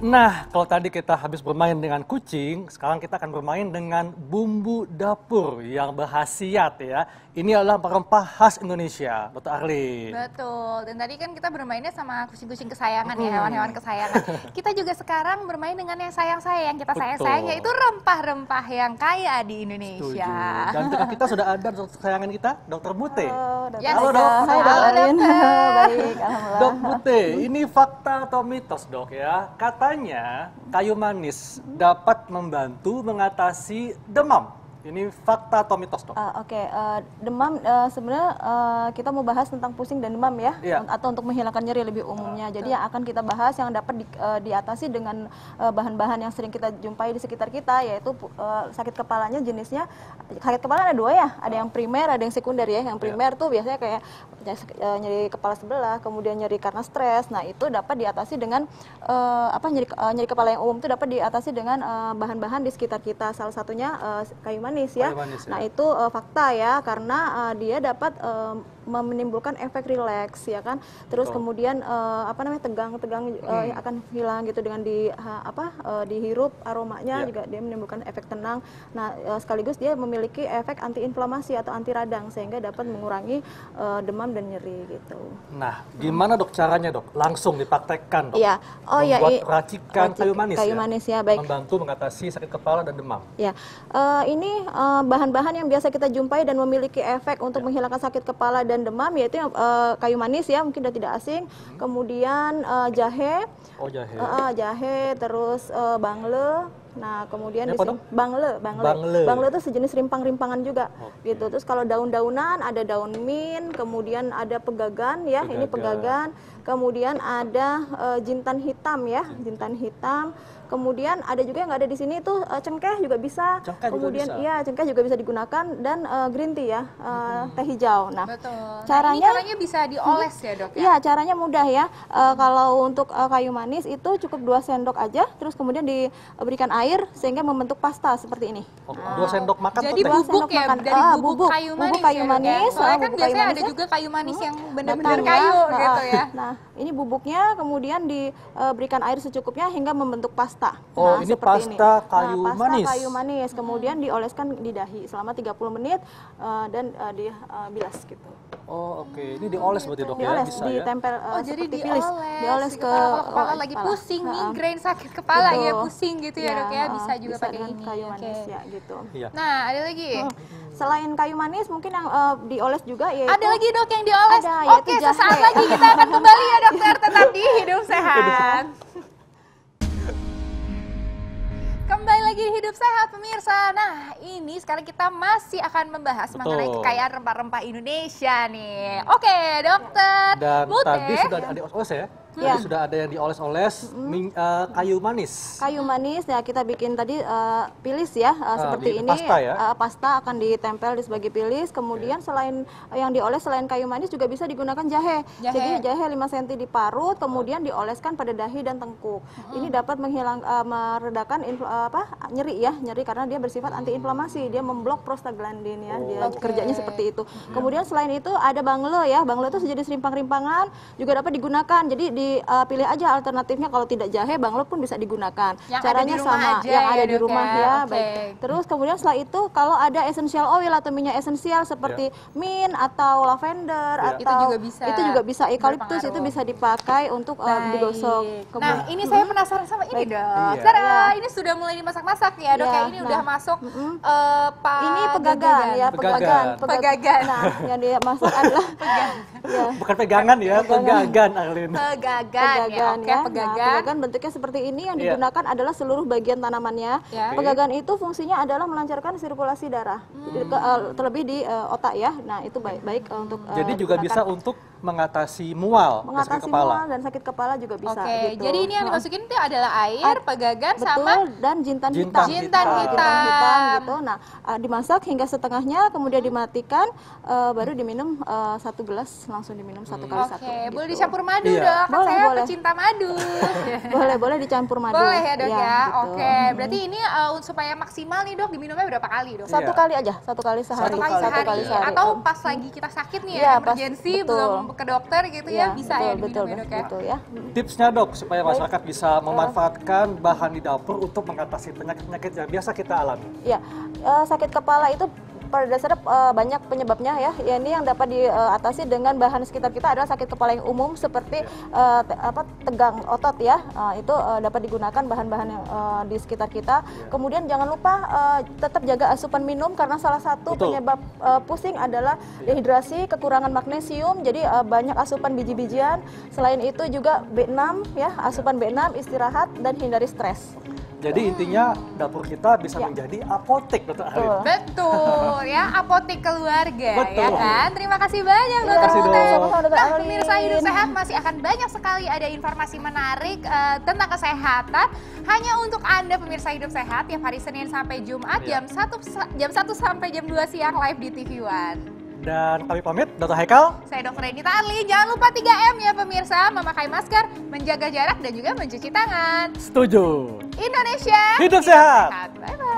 Nah, kalau tadi kita habis bermain dengan kucing, sekarang kita akan bermain dengan bumbu dapur yang berhasiat ya, ini adalah rempah khas Indonesia, Dr. Arli. Betul, dan tadi kan kita bermainnya sama kucing-kucing kesayangan ya, hewan-hewan kesayangan. kita juga sekarang bermain dengan yang sayang-sayang, yang kita sayang-sayang, yaitu rempah-rempah yang kaya di Indonesia. Setuju. Dan kita, kita sudah ada dokter kesayangan kita, Dr. Mute. Oh, dokter. Ya, Halo, dok. Halo, dok. Halo, dokter. Baik, Alhamdulillah. Dok Mute, ini fakta atau mitos, dok ya? Katanya kayu manis dapat membantu mengatasi demam. Ini fakta atau mitos dok? Uh, Oke, okay. uh, eh, demam uh, sebenarnya uh, kita mau bahas tentang pusing dan demam ya, yeah. atau untuk menghilangkan nyeri lebih umumnya. Uh, Jadi yang akan kita bahas yang dapat di, uh, diatasi dengan bahan-bahan uh, yang sering kita jumpai di sekitar kita, yaitu uh, sakit kepalanya jenisnya sakit kepala ada dua ya, ada uh. yang primer, ada yang sekunder ya. Yang iya. primer yeah. tuh biasanya kayak ya, nyeri kepala sebelah, kemudian nyeri karena stres. Nah itu dapat diatasi dengan uh, apa nyeri uh, nyeri kepala yang umum itu dapat diatasi dengan bahan-bahan uh, di sekitar kita. Salah satunya uh, kayu manis Manis ya. Kayu manis, nah, ya. Nah itu uh, fakta ya karena uh, dia dapat uh, menimbulkan efek rileks ya kan. Terus oh. kemudian uh, apa namanya tegang-tegang uh, hmm. akan hilang gitu dengan di ha, apa uh, dihirup aromanya yeah. juga dia menimbulkan efek tenang. Nah, uh, sekaligus dia memiliki efek antiinflamasi atau anti radang sehingga dapat mengurangi uh, demam dan nyeri gitu. Nah, gimana dok caranya dok? Langsung dipraktekkan dok. yeah. Oh ya, Membuat ya, racikan racik, kayu manis. Kayu ya? manis ya, baik. Membantu mengatasi sakit kepala dan demam. Ya. Uh, ini bahan-bahan uh, bahan -bahan yang biasa kita jumpai dan memiliki efek untuk yeah. menghilangkan sakit kepala dan dan demam yaitu uh, kayu manis ya mungkin udah tidak asing. Hmm. Kemudian uh, jahe. Oh jahe. Uh, jahe terus uh, bangle Nah, kemudian di sini bangle, bangle. Bangle. Bangle itu sejenis rimpang-rimpangan juga. Okay. Gitu. Terus kalau daun-daunan ada daun min, kemudian ada pegagan ya, pegagan. ini pegagan. Kemudian ada uh, jintan hitam ya, jintan hitam. Kemudian ada juga yang ada di sini itu uh, eh, cengkeh juga bisa. Cengkeh kemudian juga bisa. iya, cengkeh juga bisa digunakan dan uh, green tea ya, uh, hmm. teh hijau. Nah, Betul. Nah, caranya nah, caranya bisa dioles hmm, ya, Dok ya. Iya, caranya mudah ya. Uh, kalau untuk uh, kayu manis itu cukup 2 sendok aja terus kemudian diberikan air air sehingga membentuk pasta seperti ini. Oh, Dua sendok makan. Jadi bubuk sendok ya makan. dari ah, bubuk, bubuk kayu manis. Ya, ya? Kan bubuk kayu manis. Ya, Soalnya kan biasanya ada juga kayu manis hmm. yang benar-benar ya. kayu nah, gitu ya. Nah ini bubuknya kemudian diberikan eh, air secukupnya hingga membentuk pasta. Oh nah, ini pasta ini. Nah, kayu nah, pasta manis. Pasta kayu manis kemudian hmm. dioleskan di dahi selama 30 menit uh, dan uh, dibilas uh, gitu. Oh oke, okay. ini dioles berarti dok ya? dioles, ya? Bisa ditempel, ya? Oh jadi dioles, dioles, ke kepala, kepala oh, lagi kepala. pusing, migrain, sakit kepala gitu. ya pusing gitu ya, ya dok ya bisa juga bisa pakai ini. kayu manis okay. ya gitu. Ya. Nah ada lagi. Hmm. Selain kayu manis mungkin yang uh, dioles juga ya. Ada lagi dok yang dioles. Oke sesaat lagi kita akan kembali ya dokter tetap di hidup sehat. lagi Hidup Sehat pemirsa. Nah, ini sekarang kita masih akan membahas Betul. mengenai kekayaan rempah-rempah Indonesia nih. Oke, dokter. Dan tadi sudah ada Ose oh, ya. Ya. sudah ada yang dioles-oles mm. uh, kayu manis. Kayu manis ya kita bikin tadi uh, pilis ya uh, seperti ini. Pasta ya. Uh, pasta akan ditempel di sebagai pilis. Kemudian okay. Iya. selain uh, yang dioles selain kayu manis juga bisa digunakan jahe. jahe. Jadi jahe 5 cm diparut kemudian dioleskan pada dahi dan tengkuk. Mm. Ini dapat menghilang uh, meredakan infl, uh, apa nyeri ya, nyeri karena dia bersifat antiinflamasi. Dia memblok prostaglandin ya. Oh. Dia okay. kerjanya seperti itu. Hmm. Kemudian selain itu ada banglo ya. banglo itu sejenis serimpang-rimpangan juga dapat digunakan. Jadi dipilih aja alternatifnya kalau tidak jahe banglo pun bisa digunakan. Yang Caranya sama aja, yang ada ya, di rumah ya. ya okay. Baik. Terus kemudian setelah itu kalau ada essential oil atau minyak esensial seperti yeah. mint atau lavender yeah. atau itu juga bisa. Itu juga bisa eukaliptus itu bisa dipakai untuk um, digosok. Kemudian, nah, ini saya penasaran sama ini, dong. Dok. yeah. Iya. ini sudah mulai dimasak-masak ya, Dok. Yeah. Iya. ini nah. udah masuk mm -hmm. uh, pak Ini pegagan ya, pegagan. Pegagan. pegagan. Nah, yang dimasak adalah pegagan. Ya. Bukan pegangan ya, pegagan, pegagan Arlin pegagan, pegagan ya, okay, Pegagan. Ya. Nah, pegagan bentuknya seperti ini yang iya. digunakan yeah. adalah seluruh bagian tanamannya. Yeah. Pegagan itu fungsinya adalah melancarkan sirkulasi darah, hmm. Eh, terlebih di uh, otak ya. Nah itu baik baik hmm. untuk. Uh, Jadi juga bisa untuk mengatasi mual mengatasi kepala. mual dan sakit kepala juga bisa okay. gitu. jadi ini yang dimasukin itu adalah air A pegagan betul, sama dan jintan, jintan hitam jintan hitam, jintan hitam gitu nah eh, dimasak hingga setengahnya kemudian dimatikan uh, baru diminum uh, satu gelas langsung diminum satu hmm. kali okay. satu gitu. boleh dicampur madu iya. dok kan boleh, saya boleh. pecinta madu boleh boleh dicampur madu boleh ya dok ya, ya. Gitu. oke okay. hmm. berarti ini uh, supaya maksimal nih dok diminumnya berapa kali dok satu yeah. kali aja satu kali sehari satu kali satu sehari, kali sehari. atau pas lagi kita sakit nih ya, iya, emergency belum ke dokter gitu ya, ya bisa betul, ya diminum betul, ya dok ya. Betul, ya. Tipsnya dok supaya masyarakat bisa iya. memanfaatkan bahan di dapur untuk mengatasi penyakit-penyakit yang biasa kita alami. Ya, sakit kepala itu pada dasarnya uh, banyak penyebabnya ya. ya. Ini yang dapat diatasi dengan bahan sekitar kita adalah sakit kepala yang umum seperti uh, te apa tegang otot ya. Uh, itu uh, dapat digunakan bahan-bahan uh, di sekitar kita. Iya. Kemudian jangan lupa uh, tetap jaga asupan minum karena salah satu Betul. penyebab uh, pusing adalah iya. dehidrasi, kekurangan magnesium. Jadi uh, banyak asupan biji-bijian. Selain itu juga B6 ya, asupan B6, istirahat dan hindari stres. Jadi intinya dapur kita bisa ya. menjadi apotek, Dokter Alif. Betul ya, apotek keluarga ya Betul. ya kan. Terima kasih banyak Dokter Mute. Nah, pemirsa hidup sehat masih akan banyak sekali ada informasi menarik uh, tentang kesehatan hanya untuk Anda pemirsa hidup sehat tiap hari Senin sampai Jumat ya. jam satu jam 1 sampai jam dua siang live di TV One. Dan kami pamit, Dr. Haikal. Saya Dr. Edita Arli. Jangan lupa 3M ya pemirsa, memakai masker, menjaga jarak, dan juga mencuci tangan. Setuju. Indonesia. Hidup, sehat. Bye-bye.